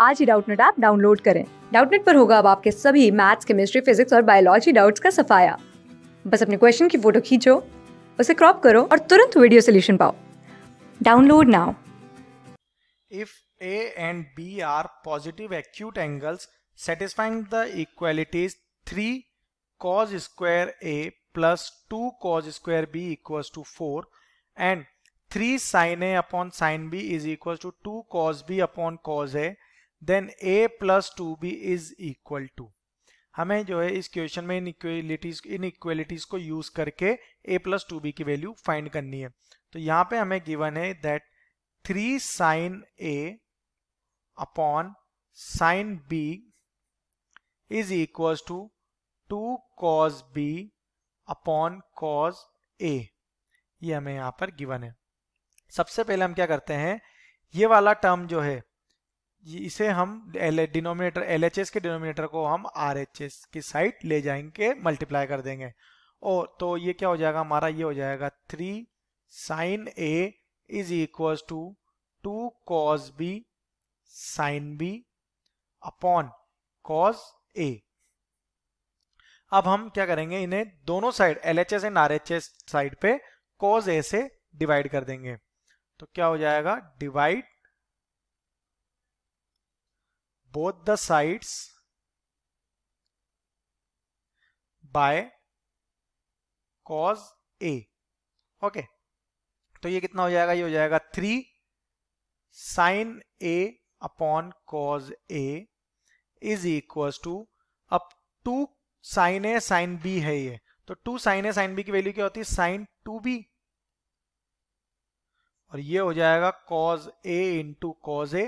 आज ही Doubtnut app download करें डाउटनेट पर होगा अब आपके सभी मैथ्स केमिस्ट्री फिजिक्स और बायोलॉजी डाउट्स का सफाया बस अपने क्वेश्चन की फोटो खींचो उसे क्रॉप करो और तुरंत वीडियो सोल्यूशन पाओ download now if A and B are positive acute angles satisfying the equalities three cos square A plus two cos square B equals to four and three sine A upon sine B is equals to two cos B upon cos A then A plus two B is equal to हमें जो है इस question में इन equalities इन को use करके A plus two B की value find करनी है तो यहाँ पे हमें गिवन है that three sine A upon sine B is equal to two cos B upon cos A ये हमें यहाँ पर गिवन है सबसे पहले हम क्या करते हैं ये वाला टर्म जो है इसे हम डिनोमिनेटर एल के डिनोमिनेटर को हम आर की साइड ले जाएंगे मल्टीप्लाई कर देंगे और तो ये क्या हो जाएगा हमारा ये हो जाएगा three sine A is equal to two cos B sine B upon cos A अब हम क्या करेंगे इन्हें दोनों side L H S and R H S side पे कॉज ए से डिवाइड कर देंगे तो क्या हो जाएगा divide both the sides by cos A okay तो ये कितना हो जाएगा ये हो जाएगा three sine A upon cos A is equal to अब to sine A sine B है ये तो two sine A sine B की वैल्यू क्या होती है साइन टू बी और ये हो जाएगा cos A into cos A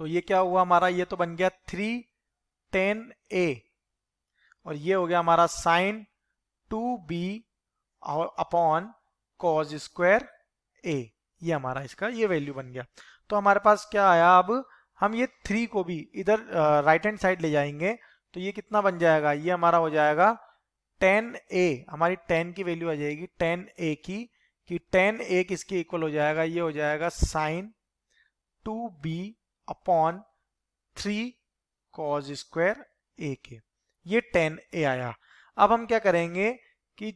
तो ये क्या हुआ हमारा ये तो बन गया थ्री टेन ए और ये हो गया हमारा साइन टू बी और अपॉन कॉज स्क्वायर ए ये हमारा इसका ये वैल्यू बन गया तो हमारे पास क्या आया अब हम ये थ्री को भी इधर राइट हैंड साइड ले जाएंगे तो ये कितना बन जाएगा ये हमारा हो जाएगा टेन ए हमारी टेन की वैल्यू आ जाएगी टेन ए की कि टेन ए किसके इक्वल हो जाएगा ये हो जाएगा sine two B upon three cos square A के ये टेन ए आया अब हम क्या करेंगे कि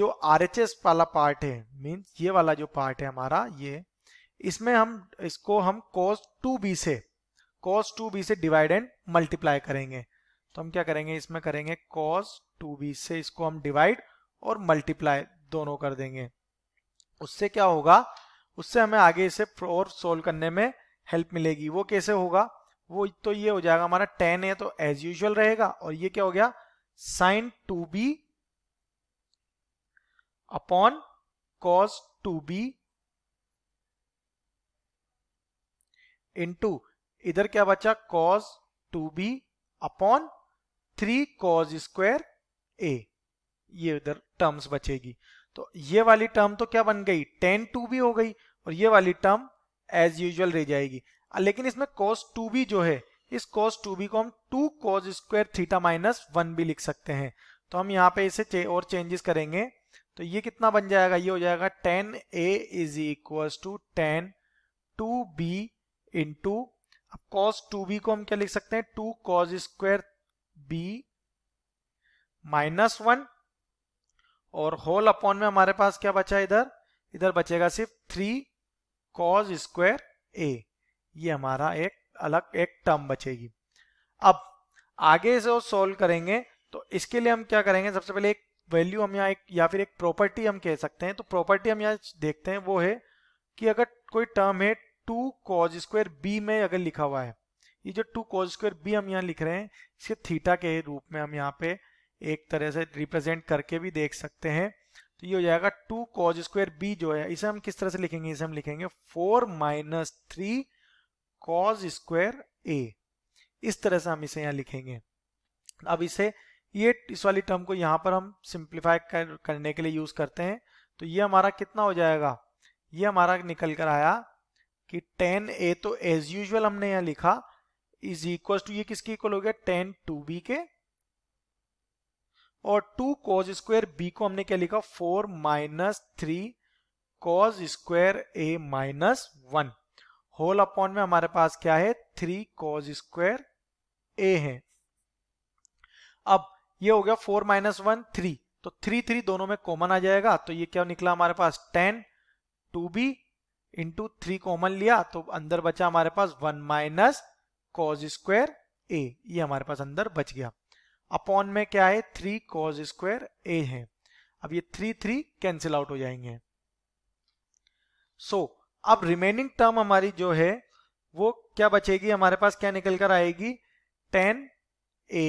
जो आर एच एस वाला पार्ट है मीन्स ये वाला जो पार्ट है हमारा ये इसमें हम इसको हम कॉस टू बी से कॉस टू बी से डिवाइड एंड मल्टीप्लाई करेंगे तो हम क्या करेंगे इसमें करेंगे कॉस टू बी से इसको हम डिवाइड और मल्टीप्लाई दोनों कर देंगे उससे क्या होगा उससे हमें आगे इसे और सोल्व करने में हेल्प मिलेगी वो कैसे होगा वो तो ये हो जाएगा हमारा टेन है तो एज यूजल रहेगा और ये क्या हो गया sine two B upon cos two B into इधर क्या बचा cos two B upon three cos square A ये इधर टर्म्स बचेगी तो ये वाली टर्म तो क्या बन गई टेन टू बी हो गई और ये वाली टर्म एज यूजल रह जाएगी लेकिन इसमें कॉस टू बी जो है इस कॉस टू बी को हम two cos square theta minus one भी लिख सकते हैं तो हम यहाँ पे इसे चे और चेंजेस करेंगे तो ये कितना बन जाएगा ये हो जाएगा tan A is equal to tan two B into अब कॉस टू बी को हम क्या लिख सकते हैं two cos square B minus one और होल अपॉन में हमारे पास क्या बचा इधर इधर बचेगा सिर्फ थ्री कॉज स्क्वायर ए ये हमारा एक अलग एक टर्म बचेगी अब आगे से सोल्व करेंगे तो इसके लिए हम क्या करेंगे सबसे पहले एक वैल्यू हम यहाँ एक या फिर एक प्रॉपर्टी हम कह सकते हैं तो प्रॉपर्टी हम यहाँ देखते हैं वो है कि अगर कोई टर्म है टू कॉज स्क्वायर बी में अगर लिखा हुआ है ये जो टू कॉज स्क्वायर बी हम यहाँ लिख रहे हैं इसे थीटा के रूप में हम यहाँ पे एक तरह से रिप्रेजेंट करके भी देख सकते हैं तो ये हो जाएगा टू कॉज स्क्वायर बी जो है इसे हम किस तरह से लिखेंगे इसे हम लिखेंगे four minus three cos square A इस तरह से हम इसे यहाँ लिखेंगे अब इसे ये इस वाली टर्म को यहाँ पर हम सिंप्लीफाई कर, करने के लिए यूज करते हैं तो ये हमारा कितना हो जाएगा ये हमारा निकल कर आया कि टेन ए तो एज यूजल हमने यहाँ लिखा इज इक्वल टू ये किसके इक्वल हो गया टेन टू बी के और टू कॉज स्क्वायर बी को हमने क्या लिखा four minus three cos square A minus one whole upon में हमारे पास क्या है थ्री कॉज स्क्वायर ए है अब ये हो गया फोर माइनस वन थ्री तो थ्री थ्री दोनों में कॉमन आ जाएगा तो ये क्या निकला हमारे पास tan two B into three common लिया तो अंदर बचा हमारे पास one minus cos square A ये हमारे पास अंदर बच गया अपॉन में क्या है थ्री कॉज स्क्वायर ए है अब ये थ्री थ्री कैंसिल आउट हो जाएंगे सो so, अब रिमेनिंग टर्म हमारी जो है वो क्या बचेगी हमारे पास क्या निकल कर आएगी tan A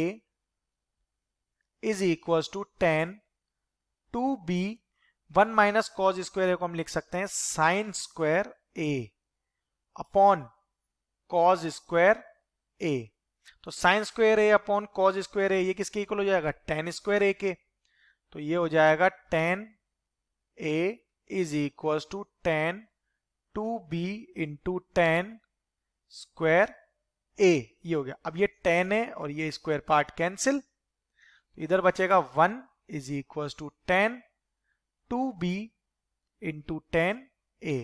is equal to tan two B one minus cos square को हम लिख सकते हैं sine square A upon cos square A तो sine square A upon cos square A ये किसके इक्वल हो जाएगा टेन स्क्वायर ए के तो ये हो जाएगा tan A is equal to tan two B into tan square A ये हो गया अब ये टेन है और ये स्क्वायर पार्ट कैंसिल इधर बचेगा one is equal to tan two B into tan A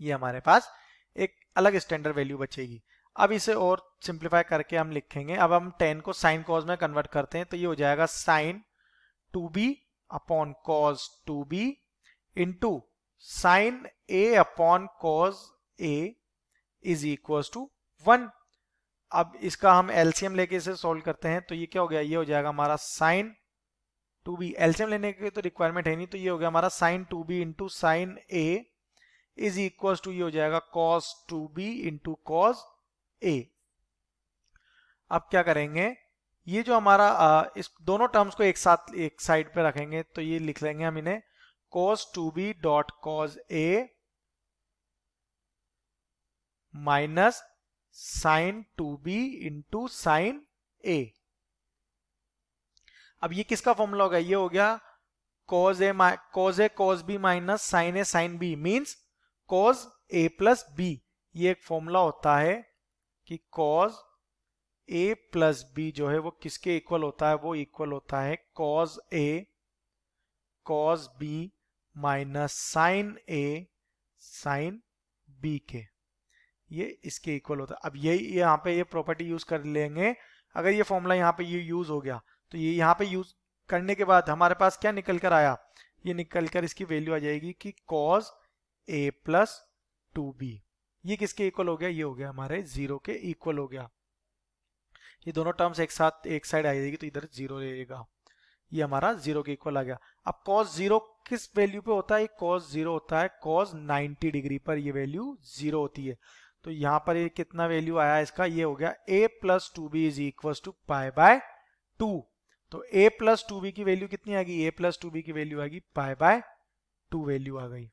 ये हमारे पास एक अलग स्टैंडर्ड वैल्यू बचेगी अब इसे और सिंप्लीफाई करके हम लिखेंगे अब हम टेन को साइन कॉज में कन्वर्ट करते हैं तो ये हो जाएगा sine two B upon cos two B into sine A upon cos A is equal to one अब इसका हम एलसीएम लेके इसे सोल्व करते हैं तो ये क्या हो गया ये हो जाएगा हमारा साइन टू बी एलसीएम लेने के तो रिक्वायरमेंट है नहीं तो ये हो गया हमारा sine two B into sine A is equal to ये हो जाएगा cos two B into cos A अब क्या करेंगे ये जो हमारा आ, इस दोनों टर्म्स को एक साथ एक साइड पे रखेंगे तो ये लिख लेंगे हम इन्हें cos two B dot cos A minus sine two B into sine A अब ये किसका फॉर्मूला होगा ये हो गया cos A cos A cos B minus sine A sine B means cos A plus B ये एक फॉर्मूला होता है कि कॉज ए प्लस बी जो है वो किसके इक्वल होता है वो इक्वल होता है cos A cos B minus sine A sine B के ये इसके इक्वल होता है अब यही यहाँ पे ये प्रॉपर्टी यूज कर लेंगे अगर ये फॉर्मूला यहाँ पे ये यह यूज हो गया तो ये यहाँ पे यूज करने के बाद हमारे पास क्या निकल कर आया ये निकल कर इसकी वैल्यू आ जाएगी कि cos A plus two B ये किसके इक्वल हो गया ये हो गया हमारे जीरो के इक्वल हो गया ये दोनों टर्म्स एक साथ एक साइड आ जाएगी तो इधर जीरो रहेगा ये हमारा जीरो के इक्वल आ गया अब कॉस जीरो किस वैल्यू पे होता है कॉस जीरो होता है कॉस नाइनटी डिग्री पर ये वैल्यू जीरो होती है तो यहाँ पर ये कितना वैल्यू आया इसका ये हो गया A plus two B is equal to pi by two तो ए प्लस टू बी की वैल्यू कितनी आ गई ए प्लस टू बी की वैल्यू आ गई पाए बाय टू वैल्यू आ गई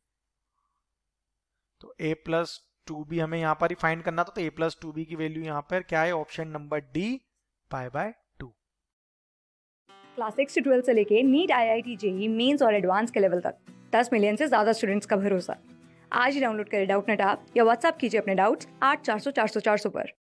तो ए प्लस टू बी हमें यहाँ पर ही फाइंड करना था तो ए प्लस टू बी की वैल्यू यहाँ पर क्या है option number D pi by two class six to twelfth से लेके नीट आई आई टी जेई मेन्स और एडवांस के लेवल तक दस मिलियन से ज्यादा स्टूडेंट्स का भरोसा आज ही डाउनलोड करें डाउट नेट आप या व्हाट्सअप कीजिए अपने डाउट्स आठ चार सौ चार सौ चार सौ पर